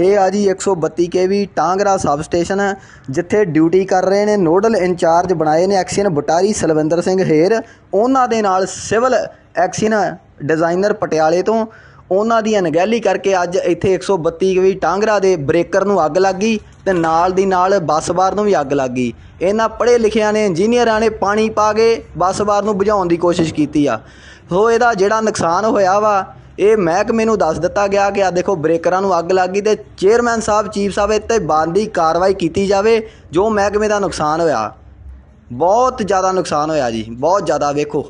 ਇਹ ਆ ਜੀ 132 ਕੇਵੀ ਟਾਂਗਰਾ ਸਬ ਸਟੇਸ਼ਨ ਜਿੱਥੇ ਡਿਊਟੀ ਕਰ ਰਹੇ ਨੇ ਨੋਡਲ ਇੰਚਾਰਜ ਬਣਾਏ ਨੇ ਐਕਸੀਨ ਬਟਾਰੀ ਸਲਵਿੰਦਰ ਸਿੰਘ ਹੇਰ ਉਹਨਾਂ ਦੇ ਨਾਲ ਸਿਵਲ ਐਕਸੀਨ ਡਿਜ਼ਾਈਨਰ ਪਟਿਆਲੇ ਤੋਂ ਉਹਨਾਂ ਦੀ ਅਨਗਹਿਲੀ ਕਰਕੇ ਅੱਜ ਇੱਥੇ 132 ਕੇਵੀ ਟਾਂਗਰਾ ਦੇ ਬ੍ਰੇਕਰ ਨੂੰ ਅੱਗ ਲੱਗ ਗਈ ਤੇ ਨਾਲ ਦੀ ਨਾਲ ਬੱਸ ਬਾਰ ਨੂੰ ਵੀ ਅੱਗ ਲੱਗ ਗਈ ਇਹਨਾਂ ਪੜੇ ਲਿਖਿਆਂ ਨੇ ਇੰਜੀਨੀਅਰਾਂ ਨੇ ਪਾਣੀ ਪਾ ਕੇ ਬੱਸ ਬਾਰ ਨੂੰ ਬੁਝਾਉਣ ਦੀ ਕੋਸ਼ਿਸ਼ ਕੀਤੀ ਆ ਹੋ ਇਹਦਾ ਜਿਹੜਾ ਨੁਕਸਾਨ ਹੋਇਆ ਵਾ ਇਹ ਮਹਿਕਮੇ ਨੂੰ ਦੱਸ ਦਿੱਤਾ ਗਿਆ ਕਿ ਆ ਦੇਖੋ ਬ੍ਰੇਕਰਾਂ ਨੂੰ ਅੱਗ ਲੱਗ ਗਈ ਤੇ ਚੇਅਰਮੈਨ ਸਾਹਿਬ ਚੀਫ ਸਾਹਿਬ ਇੱਥੇ ਬੰਦੀ ਕਾਰਵਾਈ ਕੀਤੀ ਜਾਵੇ ਜੋ ਮਹਿਕਮੇ ਦਾ ਨੁਕਸਾਨ ਹੋਇਆ ਬਹੁਤ ਜ਼ਿਆਦਾ ਨੁਕਸਾਨ ਹੋਇਆ ਜੀ ਬਹੁਤ ਜ਼ਿਆਦਾ ਵੇਖੋ